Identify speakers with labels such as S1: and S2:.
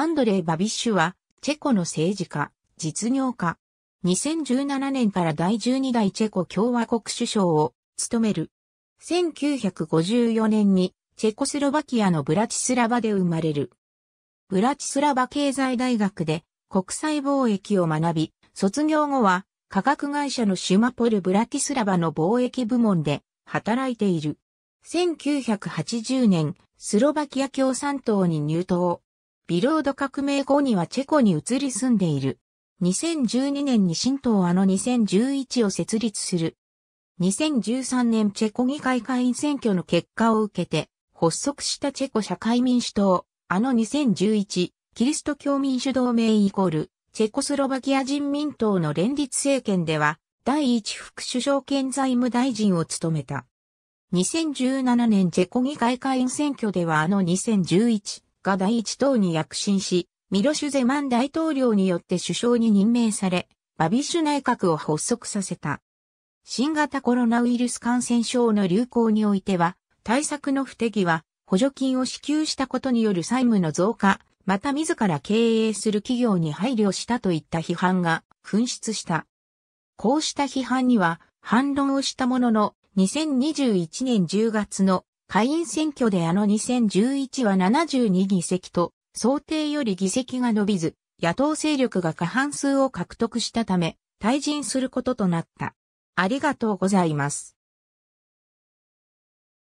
S1: アンドレイ・バビッシュは、チェコの政治家、実業家。
S2: 2017年から第12代チェコ共和国首相を務める。1954年にチェコスロバキアのブラチスラバで生まれる。ブラチスラバ経済大学で国際貿易を学び、卒業後は科学会社のシュマポル・ブラティスラバの貿易部門で働いている。1980年、スロバキア共産党に入党。ビロード革命後にはチェコに移り住んでいる。2012年に新党あの2011を設立する。2013年チェコ議会会員選挙の結果を受けて、発足したチェコ社会民主党、あの2011、キリスト教民主同盟イコール、チェコスロバキア人民党の連立政権では、第一副首相兼財務大臣を務めた。2017年チェコ議会会員選挙ではあの2011、が第一党に躍進し、ミロシュゼマン大統領によって首相に任命され、バビッシュ内閣を発足させた。新型コロナウイルス感染症の流行においては、対策の不手際、補助金を支給したことによる債務の増加、また自ら経営する企業に配慮したといった批判が噴出した。こうした批判には反論をしたものの、2021年10月の下院選挙であの2011は72議席と、想定より議席が伸びず、野党勢力が過半数を獲得した
S1: ため、退陣することとなった。ありがとうございます。